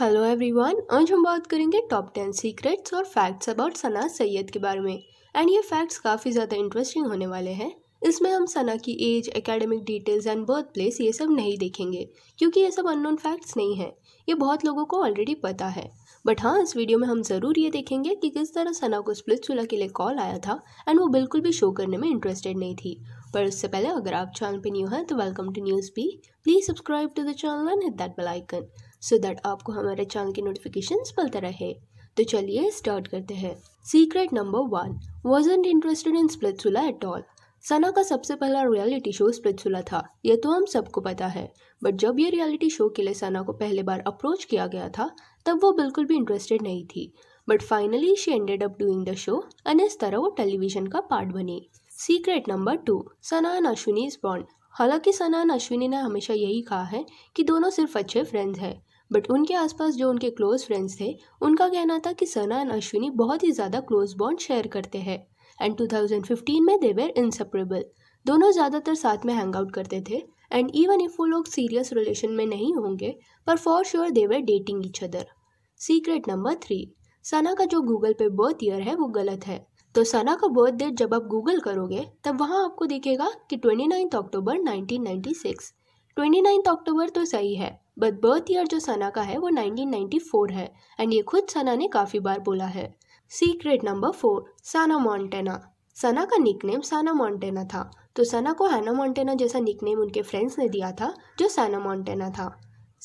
Hello everyone आज हम बात करेंगे टॉप टेन सीक्रेट्स और फैक्ट्स अबाउट सना सैयद के बारे में एंड ये फैक्ट्स काफ़ी ज़्यादा इंटरेस्टिंग होने वाले हैं इसमें हम सना की age academic details and birth place ये सब नहीं देखेंगे क्योंकि ये सब अननोन फैक्ट्स नहीं हैं ये बहुत लोगों को ऑलरेडी पता है बट हाँ इस वीडियो में हम ज़रूर ये देखेंगे कि किस तरह सना को स्प्लिट चूल्हा के लिए कॉल आया था एंड वो बिल्कुल भी शो करने में इंटरेस्टेड नहीं थी पर उससे पहले अगर आप चैनल पर न्यू हैं तो वेलकम टू न्यूज़ भी please subscribe to the channel and hit that bell icon so so that आपको हमारे चैनल की नोटिफिकेशन मिलते रहे तो चलिए स्टार्ट करते हैं secret number one was interested in Splitsvilla at all Sana का सबसे पहला रियलिटी शो स्प्लिथुला था यह तो हम सबको पता है बट जब यह रियलिटी शो के लिए सना को पहले बार अप्रोच किया गया था तब वो बिल्कुल भी इंटरेस्टेड नहीं थी but finally she ended up doing the show and इस तरह वो टेलीविजन का पार्ट बनी secret number two Sana and Ashwini is bond हालांकि एंड अश्विनी ने हमेशा यही कहा है कि दोनों सिर्फ अच्छे फ्रेंड्स हैं बट उनके आसपास जो उनके क्लोज फ्रेंड्स थे उनका कहना था कि सना एंड अश्विनी बहुत ही ज़्यादा क्लोज बॉन्ड शेयर करते हैं एंड 2015 में देवेर इनसेपरेबल दोनों ज़्यादातर साथ में हैंग आउट करते थे एंड इवन इफ वो लोग सीरियस रिलेशन में नहीं होंगे पर for sure they were dating each other secret number three Sana का जो गूगल पे बर्थ ईयर है वो गलत है तो सना का बर्थ डेट जब आप गूगल करोगे तब वहाँ आपको दिखेगा कि twenty ninth October nineteen ninety six twenty ninth October तो सही है बट बर्थ ईयर जो सना का है वो नाइनटीन नाइन्टी फोर है एंड ये खुद सना ने काफ़ी बार बोला है secret number four Saana Montana Sana का निकनेम साना मॉन्टेना था तो सना को हैना मॉन्टेना जैसा निकनेम उनके फ्रेंड्स ने दिया था जो साना मॉन्टेना था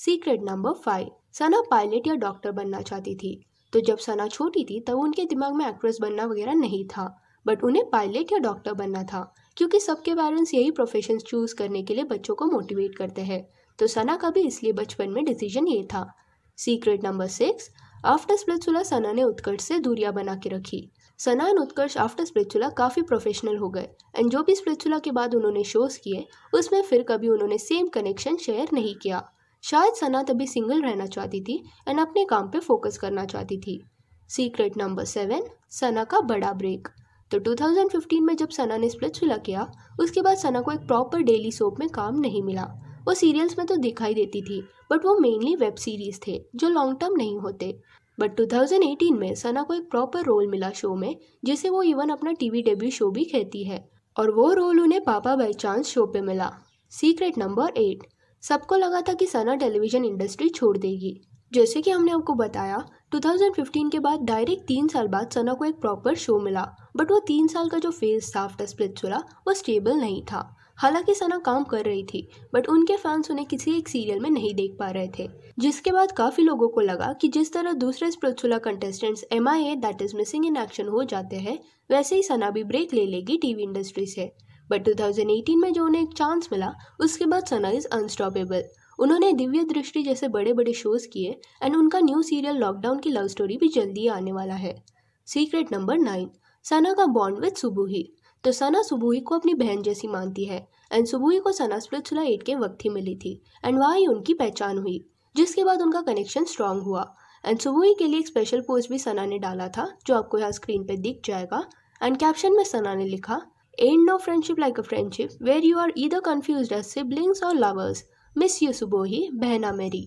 secret number five Sana pilot या डॉक्टर बनना चाहती थी तो जब सना छोटी थी तब उनके दिमाग में एक्ट्रेस बनना वगैरह नहीं था बट उन्हें पायलट या डॉक्टर बनना था क्योंकि सबके पेरेंट्स यही प्रोफेशन चूज़ करने के लिए बच्चों को मोटिवेट करते हैं तो सना का भी इसलिए बचपन में डिसीजन ये था secret number six after Splitsvilla Sana ने उत्कर्ष से दूरिया बना के रखी सना एंड उत्कर्ष आफ्टर स्प्रिचुला काफ़ी प्रोफेशनल हो गए एंड जो भी स्प्रिचुला के बाद उन्होंने शोज़ किए उसमें फिर कभी उन्होंने सेम कनेक्शन शेयर नहीं किया शायद सना तभी सिंगल रहना चाहती थी एंड अपने काम पे फोकस करना चाहती थी सीक्रेट नंबर सेवन सना का बड़ा ब्रेक तो 2015 में जब सना ने स्प्लिट स्प्लिचुला किया उसके बाद सना को एक प्रॉपर डेली सोप में काम नहीं मिला वो सीरियल्स में तो दिखाई देती थी बट वो मेनली वेब सीरीज थे जो लॉन्ग टर्म नहीं होते बट 2018 में सना को एक प्रॉपर रोल मिला शो में जिसे वो इवन अपना टीवी डेब्यू शो भी कहती है और वो रोल उन्हें पापा बाई चांस शो पे मिला सीक्रेट नंबर एट सबको लगा था कि सना टेलीविज़न इंडस्ट्री छोड़ देगी जैसे कि हमने आपको बताया 2015 के बाद डायरेक्ट तीन साल बाद सना को एक प्रॉपर शो मिला बट वो तीन साल का जो फेज था आफ्टर स्प्लिट चुरा वो स्टेबल नहीं था हालांकि सना काम कर रही थी बट उनके फैंस उन्हें किसी एक सीरियल में नहीं देख पा रहे थे जिसके बाद काफ़ी लोगों को लगा कि जिस तरह दूसरे Splitsvilla contestants M I A that is missing in action हो जाते हैं वैसे ही सना भी ब्रेक ले लेगी टीवी इंडस्ट्री से बट 2018 में जो उन्हें एक चांस मिला उसके बाद सना इज अनस्टॉपेबल उन्होंने दिव्य दृष्टि जैसे बड़े बड़े शोज किए एंड उनका न्यू सीरियल लॉकडाउन की लव स्टोरी भी जल्दी आने वाला है सीक्रेट नंबर नाइन सना का बॉन्ड विद सुबूही तो सना सुबूही को अपनी बहन जैसी मानती है एंड सुबूही को सना स्प्रिथुला एट के वक्त ही मिली थी एंड वहाँ ही उनकी पहचान हुई जिसके बाद उनका कनेक्शन स्ट्रांग हुआ एंड सुबूही के लिए एक स्पेशल पोस्ट भी सना ने डाला था जो आपको यहाँ स्क्रीन पर दिख जाएगा एंड कैप्शन में सना ने लिखा Ain't no friendship like a friendship where you are either confused as siblings or lovers. Miss you Subuhi बहना मेरी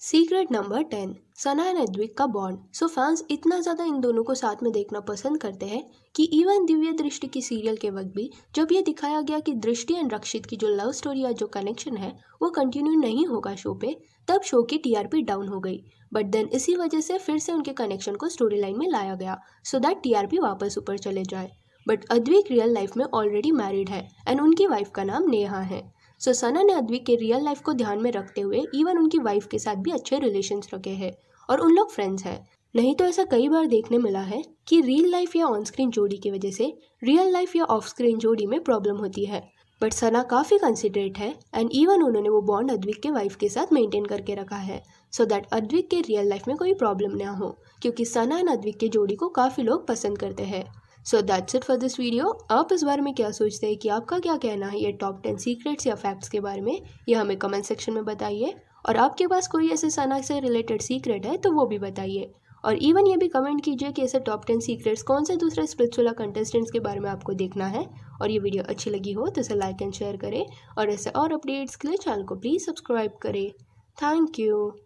secret number ten Sana and Advik का बॉन्ड सो फैंस इतना ज़्यादा इन दोनों को साथ में देखना पसंद करते हैं कि इवन दिव्य दृष्टि की सीरियल के वक्त भी जब ये दिखाया गया कि दृष्टि एंड रक्षित की जो लव स्टोरी या जो कनेक्शन है वो कंटिन्यू नहीं होगा शो पे तब शो की टीआरपी डाउन हो गई बट देन इसी वजह से फिर से उनके कनेक्शन को स्टोरी लाइन में लाया गया सो दैट टीआरपी वापस ऊपर चले जाए बट अद्विक रियल लाइफ में ऑलरेडी मैरिड है एंड उनकी वाइफ का नाम नेहा है सो so, सना ने अद्विक के रियल लाइफ को ध्यान में रखते हुए इवन उनकी वाइफ के साथ भी अच्छे रिलेशंस रखे हैं और उन लोग फ्रेंड्स हैं नहीं तो ऐसा कई बार देखने मिला है कि रियल लाइफ या ऑन स्क्रीन जोड़ी की वजह से रियल लाइफ या ऑफ स्क्रीन जोड़ी में प्रॉब्लम होती है बट सना काफ़ी कंसिडरेट है एंड इवन उन्होंने वो बॉन्ड अद्विक के वाइफ के साथ मेंटेन करके रखा है सो so दैट अद्विक के रियल लाइफ में कोई प्रॉब्लम ना हो क्योंकि सना एंड अद्विक के जोड़ी को काफ़ी लोग पसंद करते हैं so that's it for this video आप इस बारे में क्या सोचते हैं कि आपका क्या कहना है ये टॉप टेन सीक्रेट्स या फैक्ट्स के बारे में ये हमें कमेंट सेक्शन में बताइए और आपके पास कोई ऐसे सना से रिलेटेड सीक्रेट है तो वो भी बताइए और इवन ये भी कमेंट कीजिए कि ऐसे टॉप टेन सीक्रेट्स कौन से दूसरे स्पिरिचुअला कंटेस्टेंट्स के बारे में आपको देखना है और ये वीडियो अच्छी लगी हो तो इसे लाइक एंड शेयर करें और ऐसे और अपडेट्स के लिए चैनल को प्लीज़ सब्सक्राइब करें थैंक यू